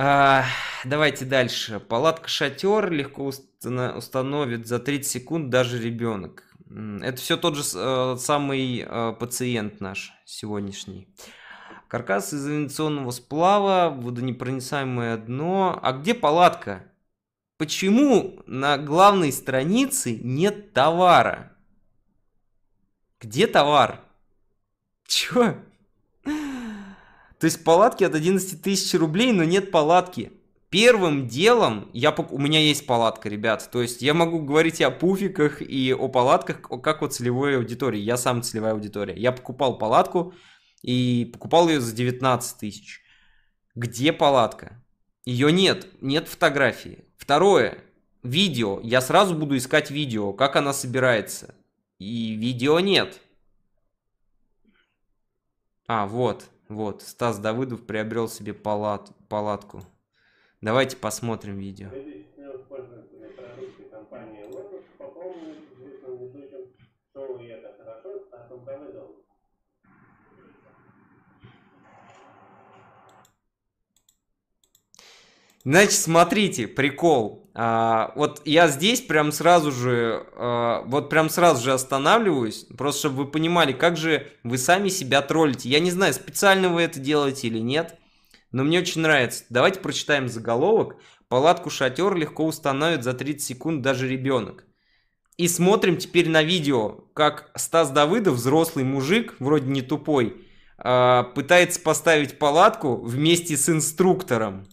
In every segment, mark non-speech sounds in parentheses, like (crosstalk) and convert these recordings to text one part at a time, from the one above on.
А, давайте дальше. Палатка-шатер легко установит за 30 секунд даже ребенок. Это все тот же э, самый э, пациент наш сегодняшний. Каркас из инновационного сплава, водонепроницаемое дно. А где палатка? Почему на главной странице нет товара? Где товар? Чего? То есть палатки от 11 тысяч рублей, но нет палатки. Первым делом, я, у меня есть палатка, ребят, то есть я могу говорить и о пуфиках, и о палатках, как о целевой аудитории. Я сам целевая аудитория. Я покупал палатку и покупал ее за 19 тысяч. Где палатка? Ее нет, нет фотографии. Второе, видео. Я сразу буду искать видео, как она собирается. И видео нет. А, вот. Вот, Стас Давыдов приобрел себе палат, палатку. Давайте посмотрим видео. компании Лэнг хорошо, а компания Значит, смотрите, прикол. А, вот я здесь прям сразу же, а, вот прям сразу же останавливаюсь, просто чтобы вы понимали, как же вы сами себя троллите. Я не знаю, специально вы это делаете или нет, но мне очень нравится. Давайте прочитаем заголовок. Палатку-шатер легко установит за 30 секунд даже ребенок. И смотрим теперь на видео, как Стас Давыдов, взрослый мужик, вроде не тупой, а, пытается поставить палатку вместе с инструктором.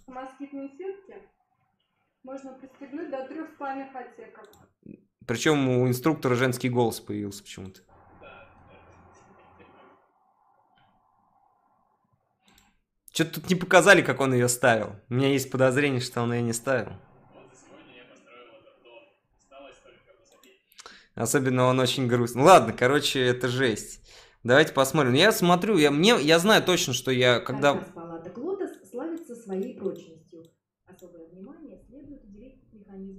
вами хотека. Причем у инструктора женский голос появился почему-то. Что-то тут не показали, как он ее ставил. У меня есть подозрение, что он ее не ставил. Особенно он очень грустный. Ну ладно, короче, это жесть. Давайте посмотрим. Ну, я смотрю, я, мне, я знаю точно, что я когда...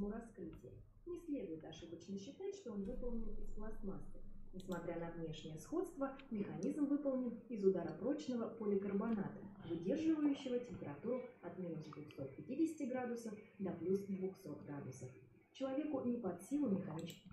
его раскрытия. Не следует ошибочно считать, что он выполнен из пластмассы. Несмотря на внешнее сходство, механизм выполнен из ударопрочного поликарбоната, выдерживающего температуру от минус 250 градусов до плюс 200 градусов. Человеку не под силу механически.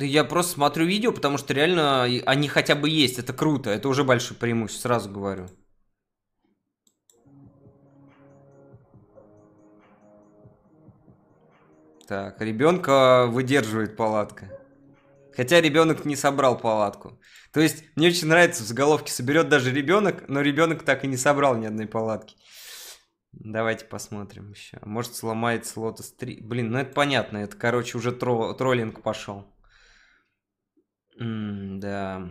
Я просто смотрю видео, потому что реально они хотя бы есть. Это круто. Это уже большое преимущество, сразу говорю. Так, ребенка выдерживает палатка. Хотя ребенок не собрал палатку. То есть, мне очень нравится, в заголовке соберет даже ребенок, но ребенок так и не собрал ни одной палатки. Давайте посмотрим еще. Может сломается лотос 3. Блин, ну это понятно, это, короче, уже тро троллинг пошел да.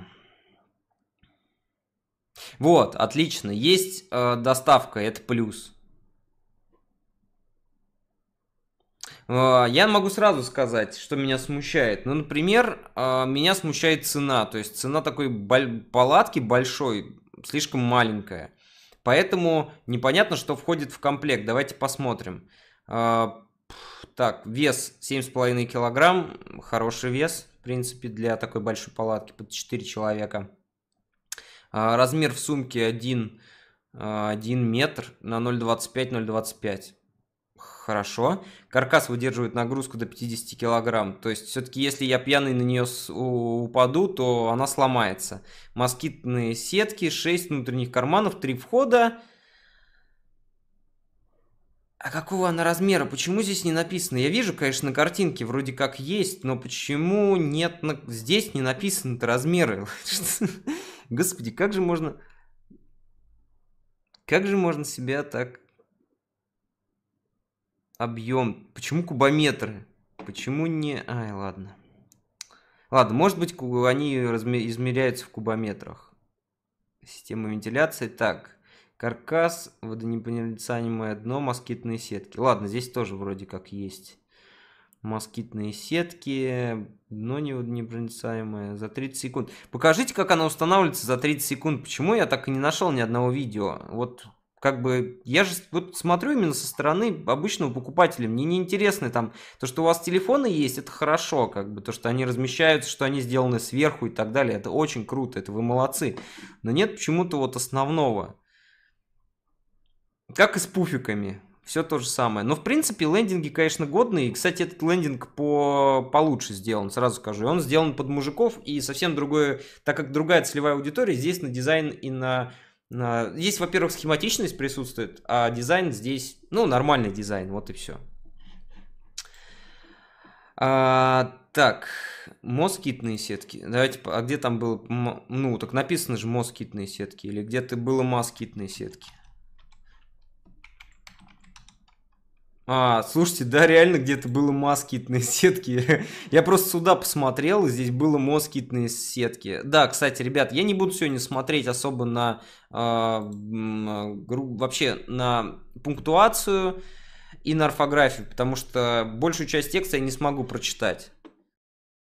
Вот, отлично. Есть э, доставка, это плюс. Э, я могу сразу сказать, что меня смущает. Ну, например, э, меня смущает цена. То есть цена такой палатки большой, слишком маленькая. Поэтому непонятно, что входит в комплект. Давайте посмотрим. Э, так, вес 7,5 килограмм, хороший вес принципе, для такой большой палатки под 4 человека. А, размер в сумке 1, 1 а, метр на 0,25-0,25. Хорошо. Каркас выдерживает нагрузку до 50 килограмм. То есть, все-таки, если я пьяный на нее упаду, то она сломается. Москитные сетки, 6 внутренних карманов, 3 входа. А какого она размера? Почему здесь не написано? Я вижу, конечно, на картинке вроде как есть, но почему нет на... здесь не написаны то размеры? (laughs) Господи, как же можно... Как же можно себя так... Объем. Почему кубометры? Почему не... Ай, ладно. Ладно, может быть, они измеряются в кубометрах. Система вентиляции. Так. Каркас, водонепроницаемое дно, москитные сетки. Ладно, здесь тоже вроде как есть москитные сетки, дно непроницаемое за 30 секунд. Покажите, как она устанавливается за 30 секунд. Почему я так и не нашел ни одного видео? Вот как бы я же вот смотрю именно со стороны обычного покупателя. Мне неинтересно там то, что у вас телефоны есть, это хорошо, как бы то, что они размещаются, что они сделаны сверху и так далее. Это очень круто, это вы молодцы. Но нет почему-то вот основного. Как и с пуфиками. Все то же самое. Но, в принципе, лендинги, конечно, годные. И, кстати, этот лендинг по... получше сделан, сразу скажу. И он сделан под мужиков и совсем другое... Так как другая целевая аудитория, здесь на дизайн и на... на... Здесь, во-первых, схематичность присутствует, а дизайн здесь... Ну, нормальный дизайн, вот и все. А, так, москитные сетки. Давайте, а где там было... Ну, так написано же москитные сетки. Или где-то было москитные сетки. А, слушайте, да, реально где-то было москитные (laughs) сетки. я просто сюда посмотрел, и здесь было москитные сетки. Да, кстати, ребят, я не буду сегодня смотреть особо на э, вообще на пунктуацию и на орфографию, потому что большую часть текста я не смогу прочитать.